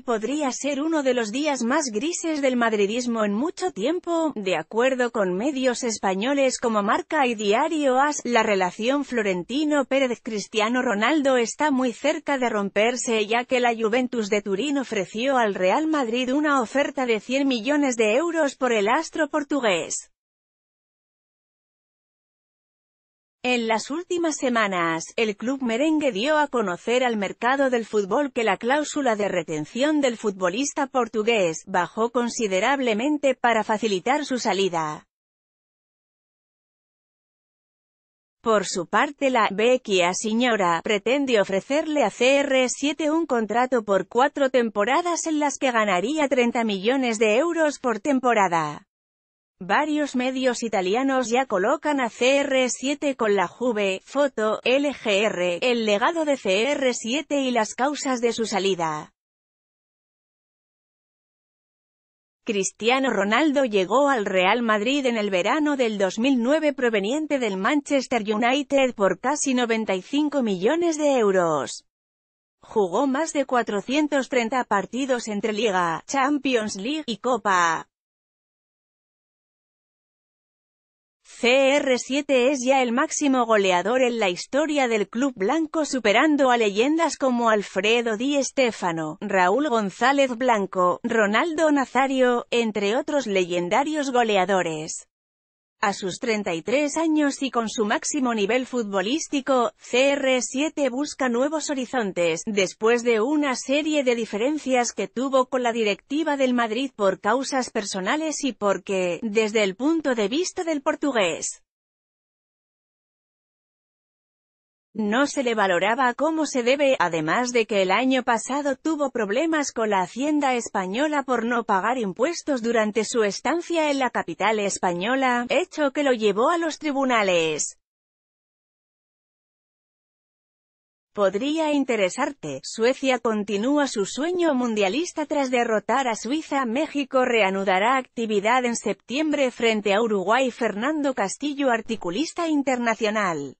podría ser uno de los días más grises del madridismo en mucho tiempo, de acuerdo con medios españoles como Marca y Diario AS, la relación Florentino Pérez-Cristiano Ronaldo está muy cerca de romperse ya que la Juventus de Turín ofreció al Real Madrid una oferta de 100 millones de euros por el astro portugués. En las últimas semanas, el club merengue dio a conocer al mercado del fútbol que la cláusula de retención del futbolista portugués bajó considerablemente para facilitar su salida. Por su parte la Bequia señora pretende ofrecerle a CR7 un contrato por cuatro temporadas en las que ganaría 30 millones de euros por temporada. Varios medios italianos ya colocan a CR7 con la Juve, Foto, LGR, el legado de CR7 y las causas de su salida. Cristiano Ronaldo llegó al Real Madrid en el verano del 2009 proveniente del Manchester United por casi 95 millones de euros. Jugó más de 430 partidos entre Liga, Champions League y Copa. CR7 es ya el máximo goleador en la historia del club blanco superando a leyendas como Alfredo Di Stéfano, Raúl González Blanco, Ronaldo Nazario, entre otros legendarios goleadores. A sus 33 años y con su máximo nivel futbolístico, CR7 busca nuevos horizontes, después de una serie de diferencias que tuvo con la directiva del Madrid por causas personales y porque, desde el punto de vista del portugués, No se le valoraba como se debe, además de que el año pasado tuvo problemas con la hacienda española por no pagar impuestos durante su estancia en la capital española, hecho que lo llevó a los tribunales. Podría interesarte, Suecia continúa su sueño mundialista tras derrotar a Suiza, México reanudará actividad en septiembre frente a Uruguay Fernando Castillo articulista internacional.